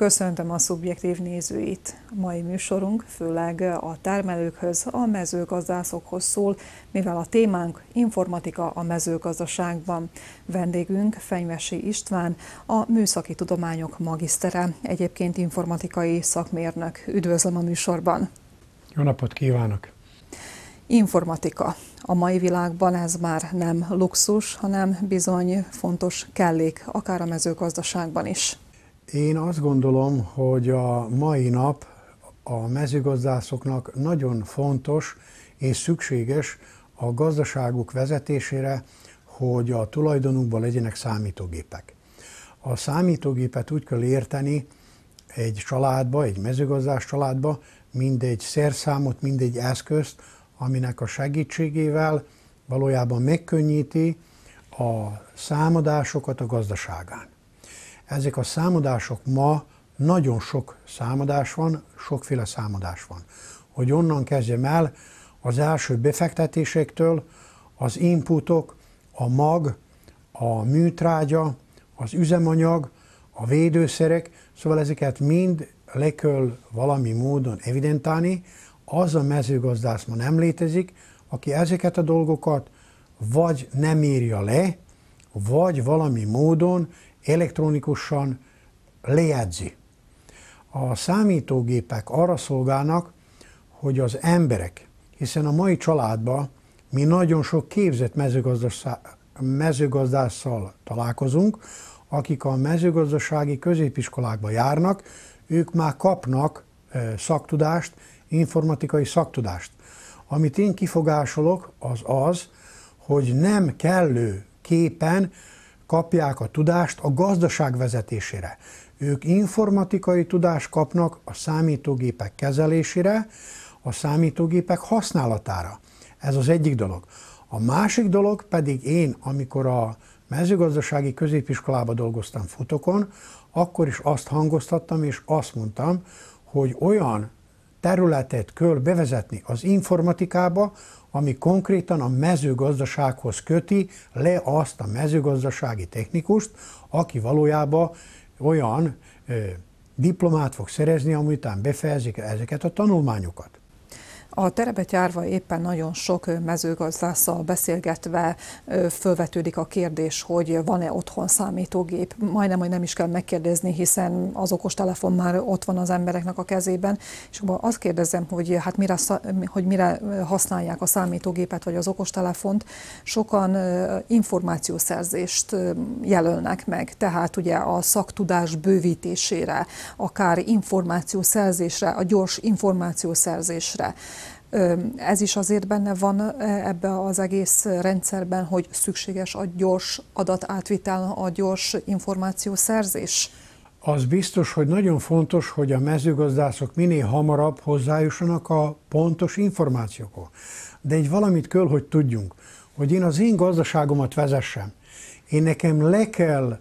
Köszöntöm a szubjektív nézőit. A mai műsorunk főleg a termelőkhöz, a mezőgazdászokhoz szól, mivel a témánk informatika a mezőgazdaságban. Vendégünk Fenyvesi István, a Műszaki Tudományok magisztere, egyébként informatikai szakmérnök. Üdvözlöm a műsorban. Jó napot kívánok! Informatika. A mai világban ez már nem luxus, hanem bizony fontos kellék, akár a mezőgazdaságban is. Én azt gondolom, hogy a mai nap a mezőgazdászoknak nagyon fontos és szükséges a gazdaságuk vezetésére, hogy a tulajdonukban legyenek számítógépek. A számítógépet úgy kell érteni egy családba, egy mezőgazdás családba, mindegy szerszámot, mindegy eszközt, aminek a segítségével valójában megkönnyíti a számadásokat a gazdaságán. Ezek a számadások ma nagyon sok számadás van, sokféle számadás van. Hogy onnan kezdjem el, az első befektetésektől az inputok, a mag, a műtrágya, az üzemanyag, a védőszerek, szóval ezeket mind le kell valami módon evidentálni. Az a mezőgazdász ma nem létezik, aki ezeket a dolgokat vagy nem írja le, vagy valami módon elektronikusan lejegyzi. A számítógépek arra szolgálnak, hogy az emberek, hiszen a mai családban mi nagyon sok képzett mezőgazdásszal találkozunk, akik a mezőgazdasági középiskolákba járnak, ők már kapnak szaktudást, informatikai szaktudást. Amit én kifogásolok, az az, hogy nem kellő képen kapják a tudást a gazdaság vezetésére. Ők informatikai tudást kapnak a számítógépek kezelésére, a számítógépek használatára. Ez az egyik dolog. A másik dolog pedig én, amikor a mezőgazdasági középiskolába dolgoztam futokon, akkor is azt hangoztattam és azt mondtam, hogy olyan területet kell bevezetni az informatikába, ami konkrétan a mezőgazdasághoz köti le azt a mezőgazdasági technikust, aki valójában olyan ö, diplomát fog szerezni, amit befejezik ezeket a tanulmányokat. A terepet járva éppen nagyon sok mezőgazdásszal beszélgetve fölvetődik a kérdés, hogy van-e otthon számítógép. Majdnem, hogy nem is kell megkérdezni, hiszen az okostelefon már ott van az embereknek a kezében. És akkor azt kérdezem, hogy hát mire, hogy mire használják a számítógépet vagy az okostelefont. Sokan információszerzést jelölnek meg, tehát ugye a szaktudás bővítésére, akár információszerzésre, a gyors információszerzésre ez is azért benne van ebbe az egész rendszerben, hogy szükséges a gyors adatátvitel, a gyors információszerzés? Az biztos, hogy nagyon fontos, hogy a mezőgazdászok minél hamarabb hozzájussanak a pontos információkhoz. De egy valamit kell, hogy tudjunk, hogy én az én gazdaságomat vezessem. Én nekem le kell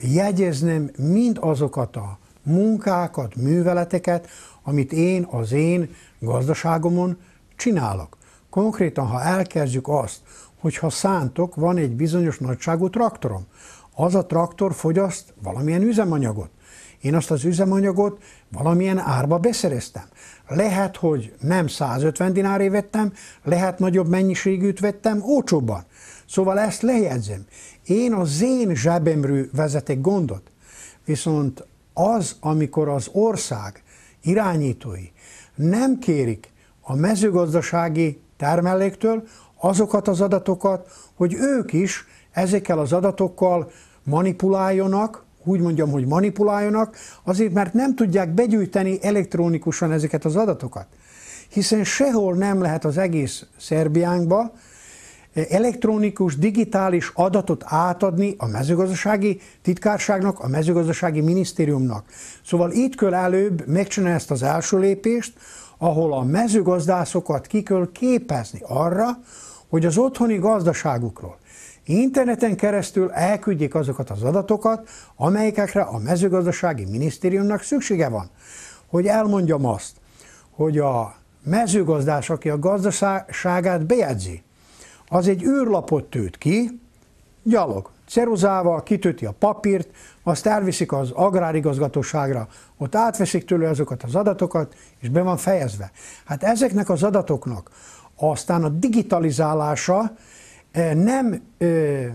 jegyeznem mind azokat a munkákat, műveleteket, amit én az én gazdaságomon csinálok. Konkrétan, ha elkezdjük azt, hogy ha szántok, van egy bizonyos nagyságú traktorom, az a traktor fogyaszt valamilyen üzemanyagot. Én azt az üzemanyagot valamilyen árba beszereztem. Lehet, hogy nem 150 dinárért vettem, lehet nagyobb mennyiségűt vettem olcsóbban. Szóval ezt lejegyzem. Én az én zsebemről vezetek gondot. Viszont az, amikor az ország irányítói nem kérik a mezőgazdasági termeléktől azokat az adatokat, hogy ők is ezekkel az adatokkal manipuláljanak, úgy mondjam, hogy manipuláljanak, azért mert nem tudják begyűjteni elektronikusan ezeket az adatokat. Hiszen sehol nem lehet az egész Szerbiánkba elektronikus, digitális adatot átadni a mezőgazdasági titkárságnak, a mezőgazdasági minisztériumnak. Szóval itt kell előbb megcsinálni ezt az első lépést, ahol a mezőgazdászokat ki kell képezni arra, hogy az otthoni gazdaságukról interneten keresztül elküldjék azokat az adatokat, amelyekre a mezőgazdasági minisztériumnak szüksége van. Hogy elmondjam azt, hogy a mezőgazdás, aki a gazdaságát bejegyzi, az egy űrlapot tőt ki, gyalog, ceruzával kitöti a papírt, azt elviszik az agrárigazgatóságra, ott átveszik tőle azokat az adatokat, és be van fejezve. Hát ezeknek az adatoknak aztán a digitalizálása eh, nem eh,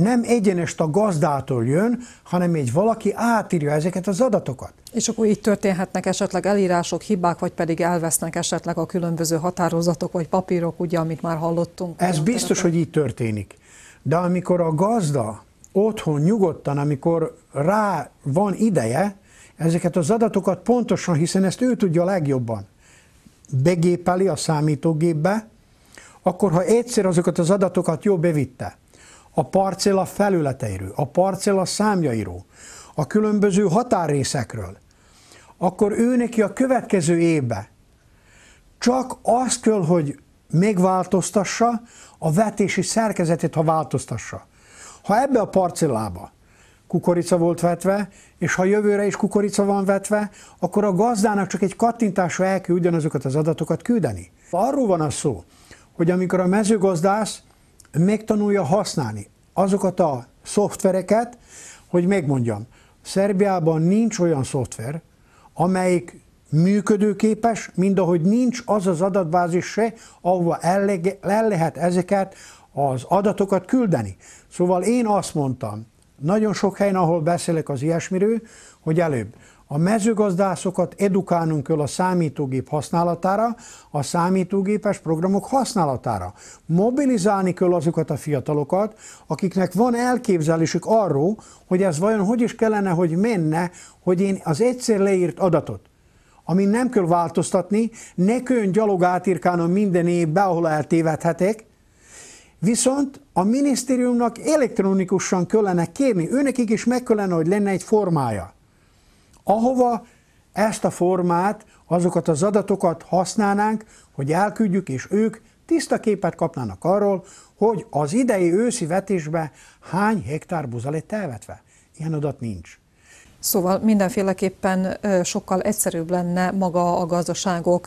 nem egyenest a gazdától jön, hanem egy valaki átírja ezeket az adatokat. És akkor így történhetnek esetleg elírások, hibák, vagy pedig elvesznek esetleg a különböző határozatok vagy papírok, ugye, amit már hallottunk. Ez biztos, területen. hogy így történik. De amikor a gazda otthon nyugodtan, amikor rá van ideje, ezeket az adatokat pontosan, hiszen ezt ő tudja legjobban, begépeli a számítógépbe, akkor ha egyszer azokat az adatokat jó bevitte, a parcella felületeiről, a parcella számjairól, a különböző határrészekről, akkor ő neki a következő évbe csak azt kell, hogy megváltoztassa a vetési szerkezetét, ha változtassa. Ha ebbe a parcellába kukorica volt vetve, és ha jövőre is kukorica van vetve, akkor a gazdának csak egy kattintásra el kell ugyanazokat az adatokat küldeni. Arról van a szó, hogy amikor a mezőgazdász megtanulja használni azokat a szoftvereket, hogy megmondjam, Szerbiában nincs olyan szoftver, amelyik működőképes, mint ahogy nincs az az adatbázis se, ahova el, el lehet ezeket az adatokat küldeni. Szóval én azt mondtam, nagyon sok helyen, ahol beszélek az ilyesmiről, hogy előbb a mezőgazdászokat edukálnunk kell a számítógép használatára, a számítógépes programok használatára. Mobilizálni kell azokat a fiatalokat, akiknek van elképzelésük arról, hogy ez vajon hogy is kellene, hogy menne, hogy én az egyszer leírt adatot, amin nem kell változtatni, ne kell gyalog átírkálnom minden évbe, ahol eltévedhetek, Viszont a minisztériumnak elektronikusan kellene kérni, őnekik is meg kellene, hogy lenne egy formája ahova ezt a formát, azokat az adatokat használnánk, hogy elküldjük, és ők tiszta képet kapnának arról, hogy az idei őszi vetésben hány hektár buza lett elvetve. Ilyen adat nincs. Szóval mindenféleképpen sokkal egyszerűbb lenne maga a gazdaságok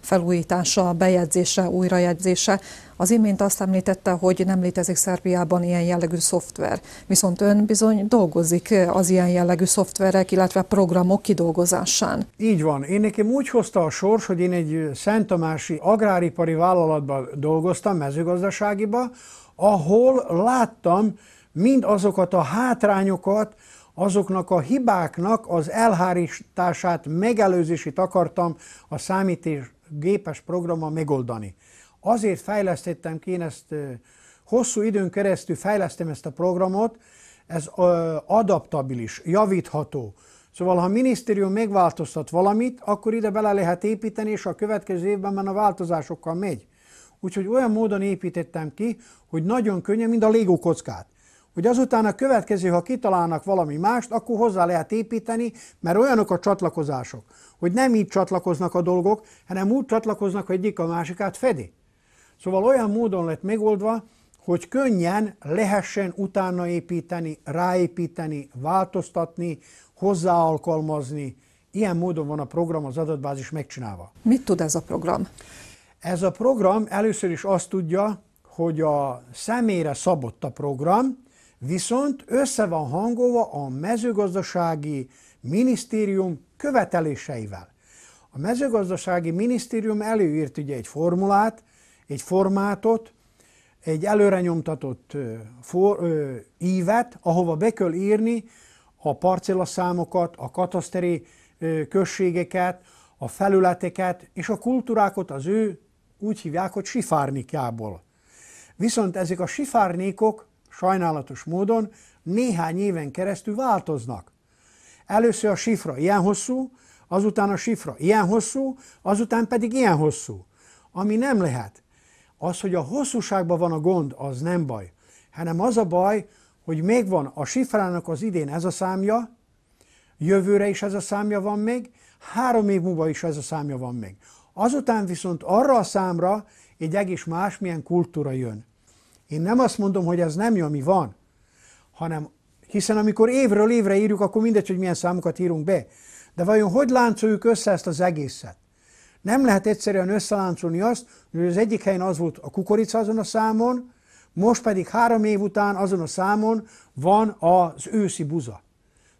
felújítása, bejegyzése, újrajegyzése. Az imént azt említette, hogy nem létezik Szerbiában ilyen jellegű szoftver, viszont ön bizony dolgozik az ilyen jellegű szoftverek, illetve programok kidolgozásán. Így van. Én nekem úgy hozta a sors, hogy én egy Tamási agráripari vállalatban dolgoztam, mezőgazdaságiba, ahol láttam mind azokat a hátrányokat, azoknak a hibáknak az elhárítását, megelőzését akartam a számítógépes programmal megoldani. Azért fejlesztettem ki, én ezt hosszú időn keresztül fejlesztem ezt a programot, ez adaptabilis, javítható. Szóval, ha a minisztérium megváltoztat valamit, akkor ide bele lehet építeni, és a következő évben már a változásokkal megy. Úgyhogy olyan módon építettem ki, hogy nagyon könnyen, mint a Lego hogy azután a következő, ha kitalálnak valami mást, akkor hozzá lehet építeni, mert olyanok a csatlakozások, hogy nem így csatlakoznak a dolgok, hanem úgy csatlakoznak, hogy egyik a másikát fedi. Szóval olyan módon lett megoldva, hogy könnyen lehessen utána építeni, ráépíteni, változtatni, hozzáalkalmazni. Ilyen módon van a program, az adatbázis megcsinálva. Mit tud ez a program? Ez a program először is azt tudja, hogy a személyre szabott a program, viszont össze van hangolva a mezőgazdasági minisztérium követeléseivel. A mezőgazdasági minisztérium előírt ugye egy formulát, egy formátot, egy előre nyomtatott for, ö, ívet, ahova be kell írni a parcellaszámokat, a kataszteri ö, községeket, a felületeket és a kultúrákat az ő úgy hívják, hogy sifárnikából. Viszont ezek a sifárnékok sajnálatos módon néhány éven keresztül változnak. Először a sifra ilyen hosszú, azután a sifra ilyen hosszú, azután pedig ilyen hosszú. Ami nem lehet. Az, hogy a hosszúságban van a gond, az nem baj, hanem az a baj, hogy még van a sifrának az idén ez a számja, jövőre is ez a számja van még, három év múlva is ez a számja van még. Azután viszont arra a számra egy egész másmilyen kultúra jön. Én nem azt mondom, hogy ez nem jó, ami van, hanem hiszen amikor évről évre írjuk, akkor mindegy, hogy milyen számokat írunk be. De vajon hogy láncoljuk össze ezt az egészet? Nem lehet egyszerűen összeláncolni azt, hogy az egyik helyen az volt a kukorica azon a számon, most pedig három év után azon a számon van az őszi buza.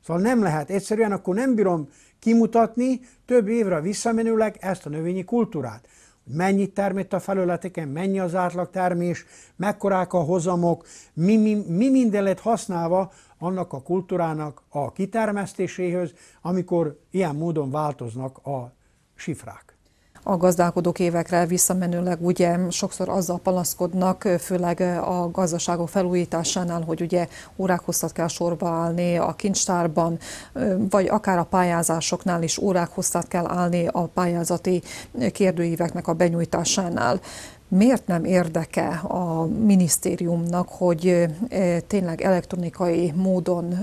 Szóval nem lehet egyszerűen, akkor nem bírom kimutatni több évre visszamenőleg ezt a növényi kultúrát mennyit termett a felületeken, mennyi az átlag termés, mekkorák a hozamok, mi, mi, mi minden lett használva annak a kultúrának a kitermesztéséhez, amikor ilyen módon változnak a sifrák a gazdálkodók évekre visszamenőleg ugye sokszor azzal panaszkodnak, főleg a gazdaságok felújításánál, hogy ugye órák hosszat kell sorba állni a kincstárban, vagy akár a pályázásoknál is órák hosszat kell állni a pályázati kérdőíveknek a benyújtásánál miért nem érdeke a minisztériumnak, hogy tényleg elektronikai módon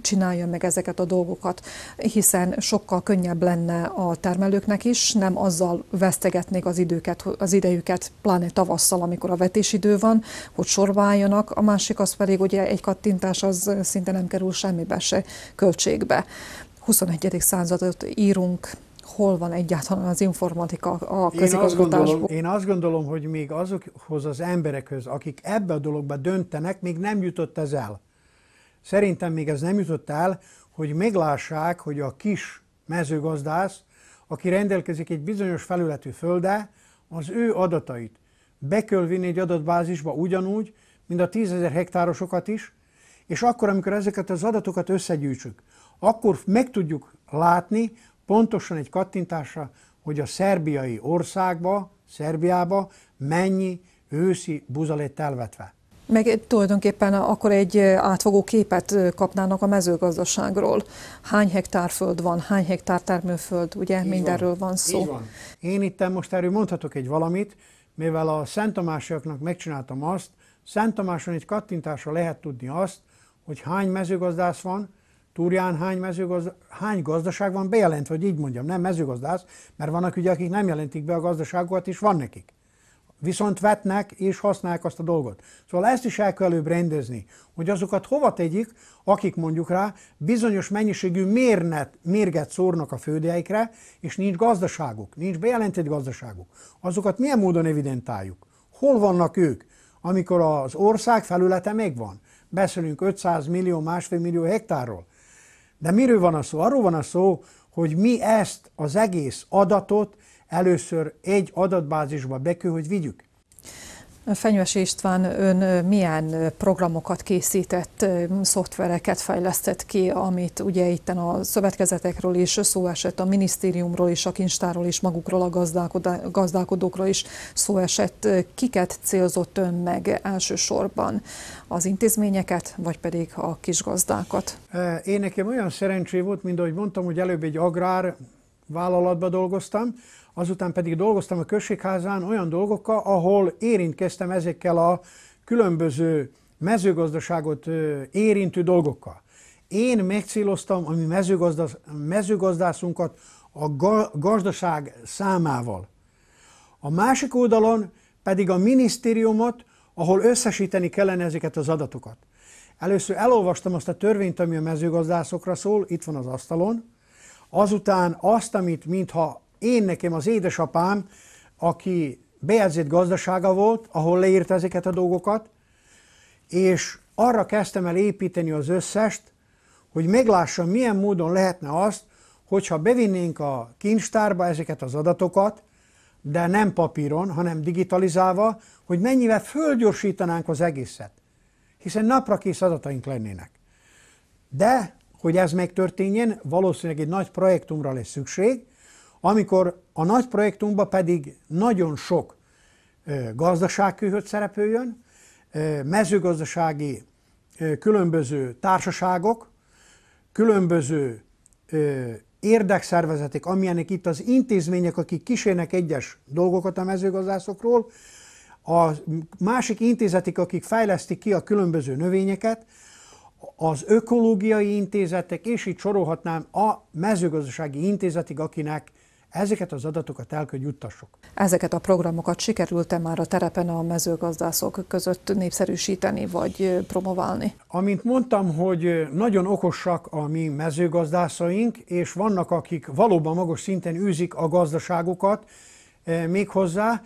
csinálja meg ezeket a dolgokat, hiszen sokkal könnyebb lenne a termelőknek is, nem azzal vesztegetnék az, időket, az idejüket, pláne tavasszal, amikor a vetésidő van, hogy sorba a másik az pedig ugye egy kattintás az szinte nem kerül semmibe se költségbe. 21. századot írunk, hol van egyáltalán az informatika a közigazgatásban. Én azt, gondolom, én azt gondolom, hogy még azokhoz az emberekhez, akik ebbe a dologba döntenek, még nem jutott ez el. Szerintem még ez nem jutott el, hogy meglássák, hogy a kis mezőgazdász, aki rendelkezik egy bizonyos felületű földe, az ő adatait be kell vinni egy adatbázisba ugyanúgy, mint a tízezer hektárosokat is, és akkor, amikor ezeket az adatokat összegyűjtsük, akkor meg tudjuk látni, pontosan egy kattintásra, hogy a szerbiai országba, Szerbiába mennyi őszi buza lett elvetve. Meg tulajdonképpen akkor egy átfogó képet kapnának a mezőgazdaságról. Hány hektár föld van, hány hektár termőföld, ugye Így mindenről van, van szó. Így van. Én itt most erről mondhatok egy valamit, mivel a Szent Tamásiaknak megcsináltam azt, Szent Tamáson egy kattintásra lehet tudni azt, hogy hány mezőgazdász van, Túrján hány, mezőgazda, hány gazdaság van bejelentve, hogy így mondjam, nem mezőgazdász, mert vannak ugye, akik nem jelentik be a gazdaságokat, és van nekik. Viszont vetnek és használják azt a dolgot. Szóval ezt is el kell előbb rendezni, hogy azokat hova tegyik, akik mondjuk rá bizonyos mennyiségű mérnet, mérget szórnak a földjeikre, és nincs gazdaságuk, nincs bejelentett gazdaságuk. Azokat milyen módon evidentáljuk? Hol vannak ők, amikor az ország felülete még van? Beszélünk 500 millió, másfél millió hektárról. De miről van a szó? Arról van a szó, hogy mi ezt az egész adatot először egy adatbázisba be kell, hogy vigyük. Fenyves István, ön milyen programokat készített, szoftvereket fejlesztett ki, amit ugye itten a szövetkezetekről is szó esett, a minisztériumról is, a kincstárról is, magukról a gazdálkodókról is szó esett. Kiket célzott ön meg elsősorban? Az intézményeket, vagy pedig a kisgazdákat? Én nekem olyan szerencsé volt, mint ahogy mondtam, hogy előbb egy agrár vállalatba dolgoztam, azután pedig dolgoztam a községházán olyan dolgokkal, ahol érintkeztem ezekkel a különböző mezőgazdaságot érintő dolgokkal. Én megcéloztam a mi mezőgazdászunkat a gazdaság számával. A másik oldalon pedig a minisztériumot, ahol összesíteni kellene ezeket az adatokat. Először elolvastam azt a törvényt, ami a mezőgazdászokra szól, itt van az asztalon, Azután azt, amit mintha én nekem az édesapám, aki bejegyzett gazdasága volt, ahol leírta ezeket a dolgokat, és arra kezdtem el építeni az összest, hogy meglássam, milyen módon lehetne azt, hogyha bevinnénk a kincstárba ezeket az adatokat, de nem papíron, hanem digitalizálva, hogy mennyivel fölgyorsítanánk az egészet. Hiszen napra kész adataink lennének. De hogy ez megtörténjen, valószínűleg egy nagy projektumra lesz szükség, amikor a nagy projektumba pedig nagyon sok gazdaságkőhöt szerepüljön, mezőgazdasági különböző társaságok, különböző érdekszervezetek, amilyenek itt az intézmények, akik kísérnek egyes dolgokat a mezőgazdászokról, a másik intézetek, akik fejlesztik ki a különböző növényeket, az ökológiai intézetek, és így sorolhatnám a mezőgazdasági intézetig, akinek ezeket az adatokat el kell juttassuk. Ezeket a programokat sikerült-e már a terepen a mezőgazdászok között népszerűsíteni vagy promoválni? Amint mondtam, hogy nagyon okosak a mi mezőgazdászaink, és vannak, akik valóban magas szinten űzik a gazdaságukat méghozzá,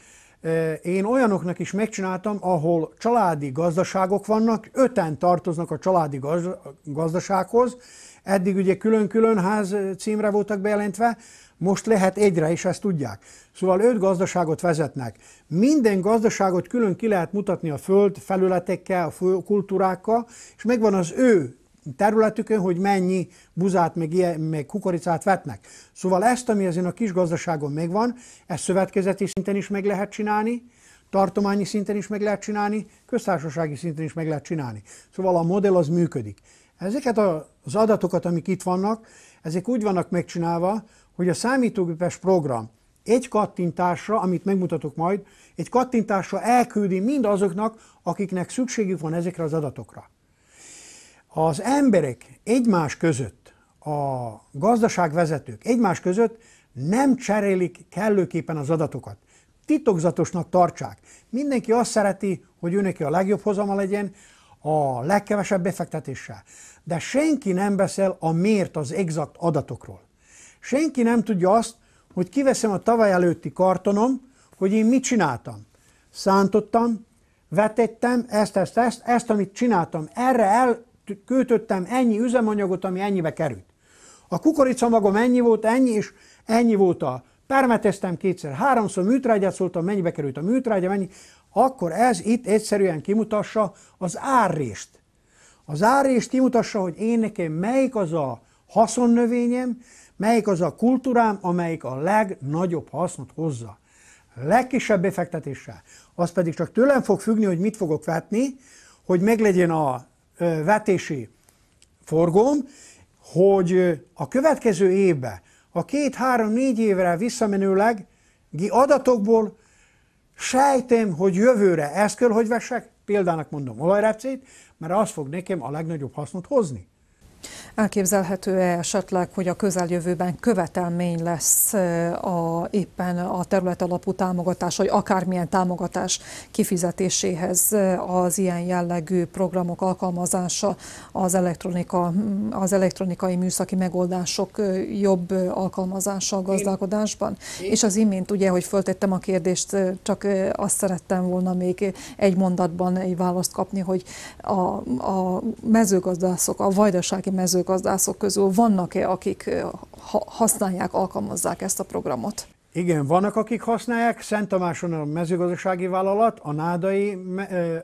én olyanoknak is megcsináltam, ahol családi gazdaságok vannak, öten tartoznak a családi gazdasághoz, eddig ugye külön-külön ház címre voltak bejelentve, most lehet egyre, és ezt tudják. Szóval öt gazdaságot vezetnek. Minden gazdaságot külön ki lehet mutatni a föld felületekkel, a kultúrákkal, és megvan az ő területükön, hogy mennyi buzát, meg, ilyen, meg kukoricát vetnek. Szóval ezt, ami ezen a kis gazdaságon megvan, ezt szövetkezeti szinten is meg lehet csinálni, tartományi szinten is meg lehet csinálni, köztársasági szinten is meg lehet csinálni. Szóval a modell az működik. Ezeket az adatokat, amik itt vannak, ezek úgy vannak megcsinálva, hogy a számítógépes program egy kattintásra, amit megmutatok majd, egy kattintásra elküldi mind azoknak, akiknek szükségük van ezekre az adatokra az emberek egymás között, a gazdaságvezetők egymás között nem cserélik kellőképpen az adatokat. Titokzatosnak tartsák. Mindenki azt szereti, hogy őneki a legjobb hozama legyen, a legkevesebb befektetéssel. De senki nem beszél a mért az exakt adatokról. Senki nem tudja azt, hogy kiveszem a tavaly előtti kartonom, hogy én mit csináltam. Szántottam, vetettem ezt, ezt, ezt, ezt, amit csináltam. Erre el költöttem ennyi üzemanyagot, ami ennyibe került. A kukoricamagom ennyi volt, ennyi, és ennyi volt a permeteztem kétszer, háromszor műtrágyát szóltam, mennyibe került a műtrágya, mennyi, akkor ez itt egyszerűen kimutassa az árrést. Az árrést kimutassa, hogy én nekem melyik az a haszonnövényem, melyik az a kultúrám, amelyik a legnagyobb hasznot hozza. Legkisebb befektetéssel. Az pedig csak tőlem fog függni, hogy mit fogok vetni, hogy meglegyen a vetési forgom, hogy a következő évbe, a két-három-négy évre visszamenőleg adatokból sejtem, hogy jövőre ezt kell, hogy vessek, példának mondom olajrepcét, mert az fog nekem a legnagyobb hasznot hozni. Elképzelhető-e esetleg, hogy a közeljövőben követelmény lesz a, éppen a terület alapú támogatás, vagy akármilyen támogatás kifizetéséhez az ilyen jellegű programok alkalmazása az, elektronika, az elektronikai műszaki megoldások jobb alkalmazása a gazdálkodásban? Én... És az imént ugye, hogy föltettem a kérdést, csak azt szerettem volna még egy mondatban egy választ kapni, hogy a, a mezőgazdászok, a vajdasági mezőgazdászok közül vannak-e, akik használják, alkalmazzák ezt a programot? Igen, vannak, akik használják. Szent Tamáson a mezőgazdasági vállalat, a Nádai,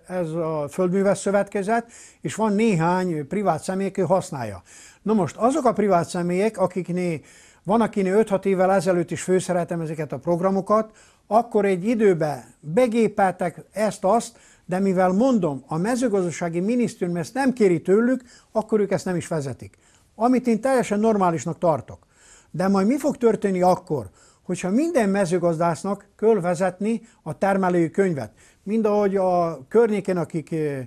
ez a Földműves Szövetkezet, és van néhány privát személy, aki használja. Na most azok a privát személyek, akiknél van, akinél 5-6 évvel ezelőtt is főszeretem ezeket a programokat, akkor egy időben begépeltek ezt-azt, de mivel mondom, a mezőgazdasági minisztérium ezt nem kéri tőlük, akkor ők ezt nem is vezetik. Amit én teljesen normálisnak tartok. De majd mi fog történni akkor, hogyha minden mezőgazdásznak kell vezetni a termelői könyvet? Mind ahogy a környéken, akik eh,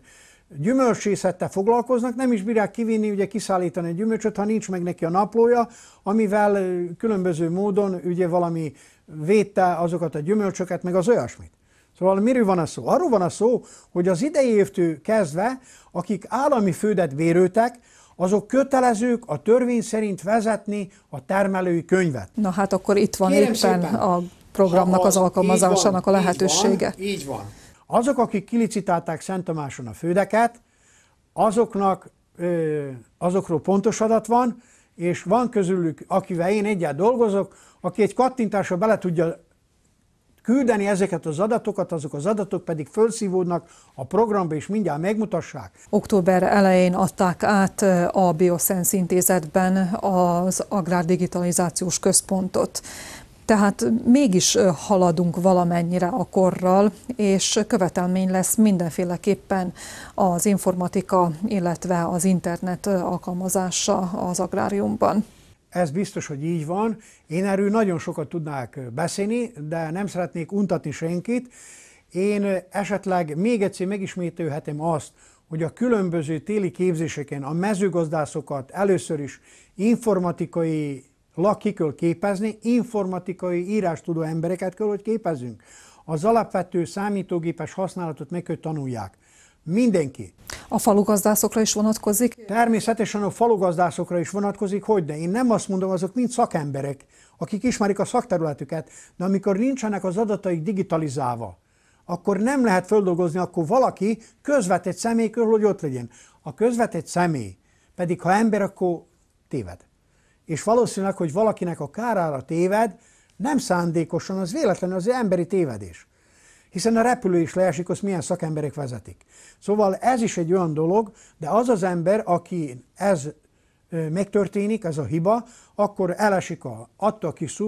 gyümölcsészettel foglalkoznak, nem is bírják kivinni, ugye kiszállítani a gyümölcsöt, ha nincs meg neki a naplója, amivel eh, különböző módon ugye valami védte azokat a gyümölcsöket, meg az olyasmit. Szóval miről van a szó? Arról van a szó, hogy az idei évtől kezdve, akik állami földet vérőtek, azok kötelezők a törvény szerint vezetni a termelői könyvet. Na hát akkor itt van Kérem éppen szépen, a programnak az, az alkalmazásának van, a lehetősége. Így van, így van. Azok, akik kilicitálták Szent Tamáson a földeket, azoknak azokról pontos adat van, és van közülük, akivel én egyet dolgozok, aki egy kattintásra bele tudja küldeni ezeket az adatokat, azok az adatok pedig fölszívódnak a programba, és mindjárt megmutassák. Október elején adták át a Bioszensz intézetben az Agrárdigitalizációs Központot. Tehát mégis haladunk valamennyire a korral, és követelmény lesz mindenféleképpen az informatika, illetve az internet alkalmazása az agráriumban. Ez biztos, hogy így van. Én erről nagyon sokat tudnák beszélni, de nem szeretnék untatni senkit. Én esetleg még egyszer megismételhetem azt, hogy a különböző téli képzéseken a mezőgazdászokat először is informatikai ki kell képezni, informatikai írástudó embereket kell, hogy képezünk. Az alapvető számítógépes használatot meg kell tanulják. Mindenki. A falugazdászokra is vonatkozik? Természetesen a falugazdászokra is vonatkozik, hogy de én nem azt mondom, azok mind szakemberek, akik ismerik a szakterületüket, de amikor nincsenek az adataik digitalizálva, akkor nem lehet földolgozni, akkor valaki közvetett személy körül, hogy ott legyen. A közvetett személy pedig, ha ember, akkor téved. És valószínűleg, hogy valakinek a kárára téved, nem szándékosan, az véletlen, az emberi tévedés. Hiszen a repülő is leesik, azt milyen szakemberek vezetik. Szóval ez is egy olyan dolog, de az az ember, aki ez megtörténik, ez a hiba, akkor elesik a, adta kis,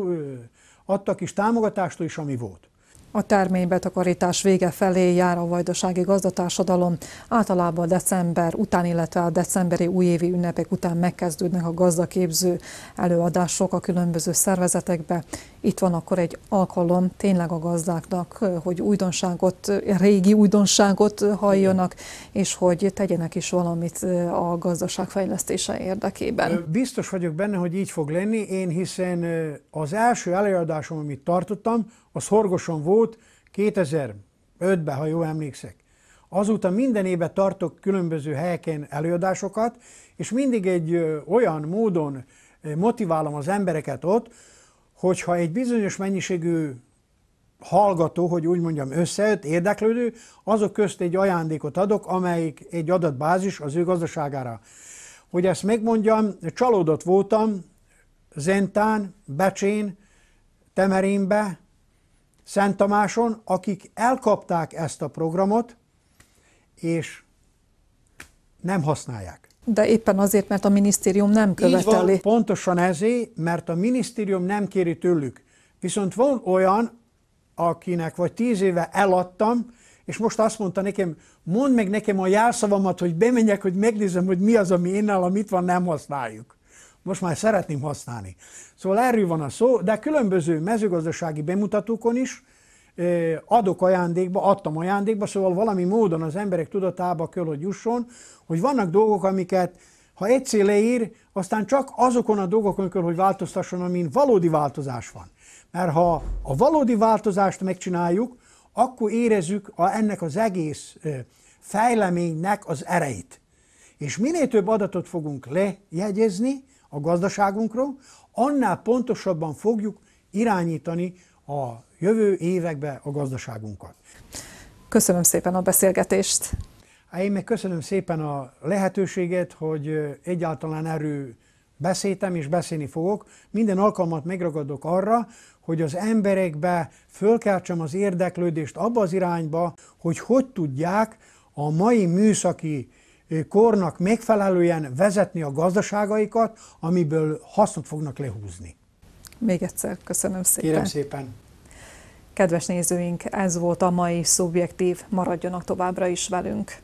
adta kis támogatástól is, ami volt. A terménybetakarítás vége felé jár a vajdasági gazdatársadalom. Általában december után, illetve a decemberi újévi ünnepek után megkezdődnek a gazdaképző előadások a különböző szervezetekbe, itt van akkor egy alkalom tényleg a gazdáknak, hogy újdonságot, régi újdonságot halljanak, és hogy tegyenek is valamit a gazdaság fejlesztése érdekében. Biztos vagyok benne, hogy így fog lenni. Én hiszen az első előadásom, amit tartottam, az Horgoson volt 2005-ben, ha jól emlékszek. Azóta minden évben tartok különböző helyeken előadásokat, és mindig egy olyan módon motiválom az embereket ott, hogyha egy bizonyos mennyiségű hallgató, hogy úgy mondjam, összeött, érdeklődő, azok közt egy ajándékot adok, amelyik egy adatbázis az ő gazdaságára. Hogy ezt megmondjam, csalódott voltam Zentán, Becsén, Temerénbe, Szent Tamáson, akik elkapták ezt a programot, és nem használják. De éppen azért, mert a minisztérium nem követeli. Így van, pontosan ezért, mert a minisztérium nem kéri tőlük. Viszont van olyan, akinek vagy tíz éve eladtam, és most azt mondta nekem, mondd meg nekem a jelszavamat, hogy bemegyek, hogy megnézem, hogy mi az, ami én nálam van, nem használjuk. Most már szeretném használni. Szóval erről van a szó, de különböző mezőgazdasági bemutatókon is, adok ajándékba, adtam ajándékba, szóval valami módon az emberek tudatába kell, hogy jusson, hogy vannak dolgok, amiket ha egyszer leír, aztán csak azokon a dolgokon kell, hogy változtasson, amin valódi változás van. Mert ha a valódi változást megcsináljuk, akkor érezzük a, ennek az egész fejleménynek az erejét. És minél több adatot fogunk lejegyezni a gazdaságunkról, annál pontosabban fogjuk irányítani a jövő évekbe a gazdaságunkat. Köszönöm szépen a beszélgetést. Én meg köszönöm szépen a lehetőséget, hogy egyáltalán erő beszéltem és beszélni fogok. Minden alkalmat megragadok arra, hogy az emberekbe fölkeltsem az érdeklődést abba az irányba, hogy hogy tudják a mai műszaki kornak megfelelően vezetni a gazdaságaikat, amiből hasznot fognak lehúzni. Még egyszer köszönöm szépen. Kérem szépen. Kedves nézőink, ez volt a mai szubjektív, maradjanak továbbra is velünk.